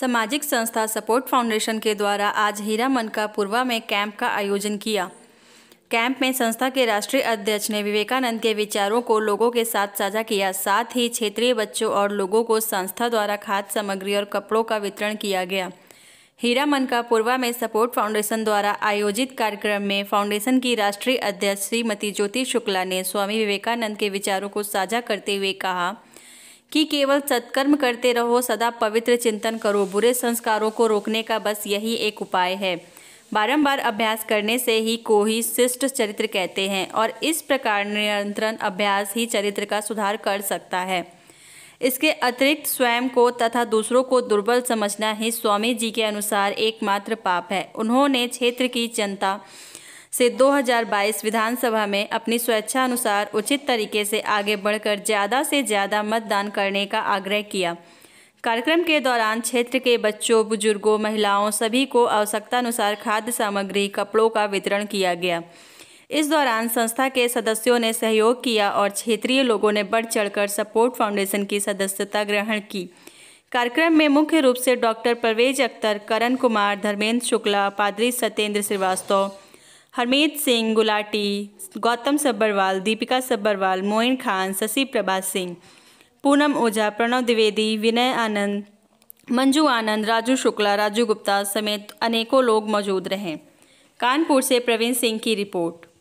सामाजिक संस्था support foundation के द्वारा आज हीरा का पूर्वा में कैंप का आयोजन किया कैंप में संस्था के राष्ट्रीय अध्यक्ष ने विवेकानंद के विचारों को लोगों के साथ साझा किया साथ ही क्षेत्रीय बच्चों और लोगों को संस्था द्वारा खाद्य सामग्री और कपड़ों का वितरण किया गया हीरामन का पूर्वा में सपोर्ट फाउंडेशन द्वारा आयोजित कार्यक्रम में फाउंडेशन की राष्ट्रीय अध्यक्ष श्रीमती ज्योति शुक्ला ने स्वामी विवेकानंद के विचारों को साझा करते हुए कहा कि केवल सत्कर्म करते रहो सदा पवित्र चिंतन करो बुरे संस्कारों को रोकने का बस यही एक उपाय है बारंबार अभ्यास करने से ही को ही शिष्ट चरित्र कहते हैं और इस प्रकार नियंत्रण अभ्यास ही चरित्र का सुधार कर सकता है इसके अतिरिक्त स्वयं को तथा दूसरों को दुर्बल समझना ही स्वामी जी के अनुसार एकमात्र पाप है उन्होंने क्षेत्र की जनता से 2022 विधानसभा में अपनी स्वेच्छा अनुसार उचित तरीके से आगे बढ़कर ज़्यादा से ज़्यादा मतदान करने का आग्रह किया कार्यक्रम के दौरान क्षेत्र के बच्चों बुजुर्गों महिलाओं सभी को आवश्यकतानुसार खाद्य सामग्री कपड़ों का वितरण किया गया इस दौरान संस्था के सदस्यों ने सहयोग किया और क्षेत्रीय लोगों ने बढ़ चढ़कर सपोर्ट फाउंडेशन की सदस्यता ग्रहण की कार्यक्रम में मुख्य रूप से डॉक्टर परवेज अख्तर करण कुमार धर्मेंद्र शुक्ला पादरी सत्येंद्र श्रीवास्तव हरमीत सिंह गुलाटी गौतम सब्बरवाल दीपिका सब्बरवाल मोइन खान शशि प्रभा सिंह पूनम ओझा प्रणव द्विवेदी विनय आनंद मंजू आनंद राजू शुक्ला राजू गुप्ता समेत अनेकों लोग मौजूद रहे कानपुर से प्रवीण सिंह की रिपोर्ट